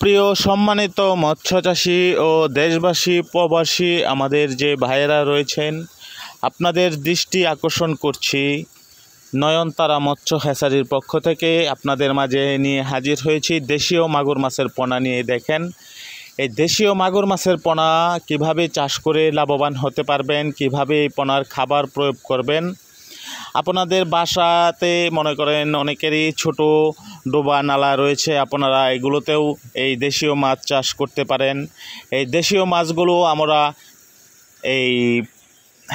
প্রিয় সম্মানিত মৎস্য চাষি ও দেশবাসী প্রবাসী আমাদের যে ভাইয়েরা রয়েছেন আপনাদের দৃষ্টি আকর্ষণ করছি নয়নতারা মৎস্য হেসারির পক্ষ থেকে আপনাদের মাঝে নিয়ে হাজির হয়েছি দেশীয় মাগুর মাছের পোনা নিয়ে দেখেন এই দেশীয় মাগুর মাছের পোনা কিভাবে চাষ করে লাভবান হতে পারবেন কিভাবে এই পোনার খাবার প্রয়োগ করবেন আপনাদের বাসাতে মনে করেন অনেকেরই ছোট ডোবা নালা রয়েছে আপনারা এগুলোতেও এই দেশীয় মাছ চাষ করতে পারেন এই দেশীয় মাছগুলো আমরা এই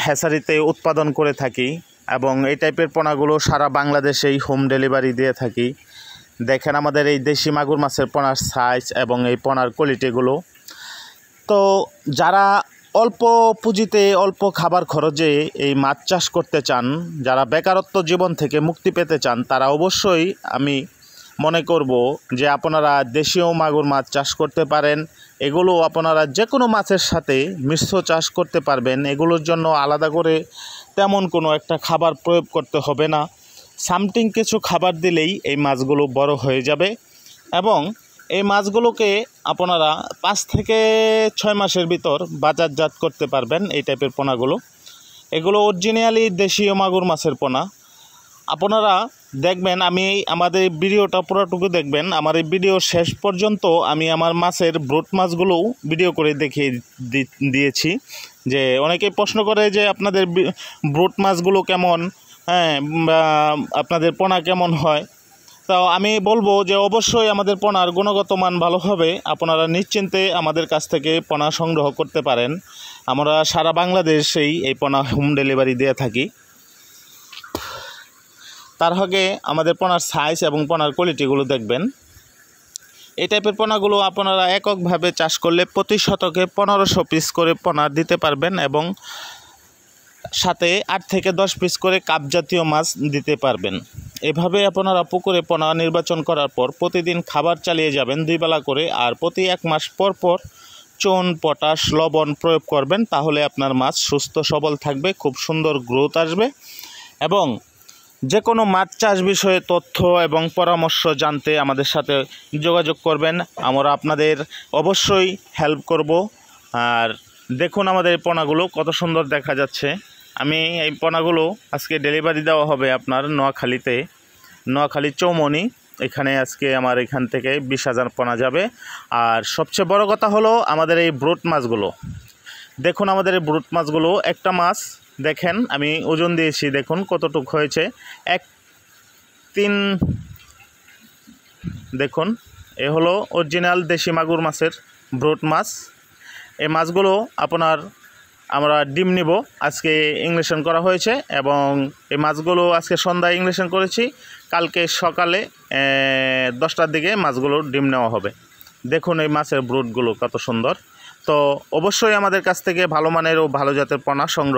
হ্যাসারিতে উৎপাদন করে থাকি এবং এই টাইপের পোনাগুলো সারা বাংলাদেশেই হোম ডেলিভারি দিয়ে থাকি দেখেন আমাদের এই দেশি মাগুর মাছের পোনার সাইজ এবং এই পোনার কোয়ালিটিগুলো তো যারা অল্প পুঁজিতে অল্প খাবার খরচে এই মাছ চাষ করতে চান যারা বেকারত্ব জীবন থেকে মুক্তি পেতে চান তারা অবশ্যই আমি মনে করব যে আপনারা দেশীয় মাগুর মাছ চাষ করতে পারেন এগুলো আপনারা যে কোনো মাছের সাথে মিশ্র চাষ করতে পারবেন এগুলোর জন্য আলাদা করে তেমন কোনো একটা খাবার প্রয়োগ করতে হবে না সামথিং কিছু খাবার দিলেই এই মাছগুলো বড় হয়ে যাবে এবং এই মাছগুলোকে আপনারা পাঁচ থেকে ছয় মাসের ভিতর বাজারজাত করতে পারবেন এই টাইপের পোনাগুলো এগুলো অরিজিনালি দেশীয় মাগুর মাছের পোনা আপনারা দেখবেন আমি আমাদের ভিডিওটা পুরোটুকু দেখবেন আমার এই ভিডিও শেষ পর্যন্ত আমি আমার মাছের ব্রোট মাছগুলোও ভিডিও করে দেখিয়ে দিয়েছি যে অনেকেই প্রশ্ন করে যে আপনাদের ব্রোট মাছগুলো কেমন হ্যাঁ আপনাদের পোনা কেমন হয় তো আমি বলবো যে অবশ্যই আমাদের পোনার গুণগত মান ভালো হবে আপনারা নিশ্চিন্তে আমাদের কাছ থেকে পোনা সংগ্রহ করতে পারেন আমরা সারা বাংলাদেশেই এই পোনা হোম ডেলিভারি দিয়ে থাকি তার আগে আমাদের পোনার সাইজ এবং পোনার কোয়ালিটিগুলো দেখবেন এই টাইপের পোনাগুলো আপনারা এককভাবে চাষ করলে প্রতি শতকে পনেরোশো পিস করে পোনা দিতে পারবেন এবং সাথে আট থেকে দশ পিস করে কাপ জাতীয় মাছ দিতে পারবেন এভাবে আপনারা পুকুরে পোনা নির্বাচন করার পর প্রতিদিন খাবার চালিয়ে যাবেন দুই বেলা করে আর প্রতি এক মাস পর পর চুন পটাশ লবণ প্রয়োগ করবেন তাহলে আপনার মাছ সুস্থ সবল থাকবে খুব সুন্দর গ্রোথ আসবে এবং যে কোনো মাছ চাষ বিষয়ে তথ্য এবং পরামর্শ জানতে আমাদের সাথে যোগাযোগ করবেন আমরা আপনাদের অবশ্যই হেল্প করব আর দেখুন আমাদের এই পোনাগুলো কত সুন্দর দেখা যাচ্ছে আমি এই পোনাগুলো আজকে ডেলিভারি দেওয়া হবে আপনার নোয়াখালীতে নোয়াখালী চৌমনি এখানে আজকে আমার এখান থেকে বিশ হাজার পোনা যাবে আর সবচেয়ে বড় কথা হলো আমাদের এই ব্রুট মাছগুলো দেখুন আমাদের এই ব্রুট মাছগুলো একটা মাছ দেখেন আমি ওজন দিয়েছি দেখুন কতটুক হয়েছে এক তিন দেখুন এ হলো অরিজিনাল দেশি মাগুর মাছের ব্রোট মাছ এই মাছগুলো আপনার আমরা ডিম নিব আজকে ইংলিশন করা হয়েছে এবং এই মাছগুলো আজকে সন্ধ্যায় ইংলিশন করেছি কালকে সকালে দশটার দিকে মাছগুলোর ডিম নেওয়া হবে দেখুন এই মাছের ব্রুটগুলো কত সুন্দর তো অবশ্যই আমাদের কাছ থেকে ভালো মানের ও ভালো জাতের পণা সংগ্রহ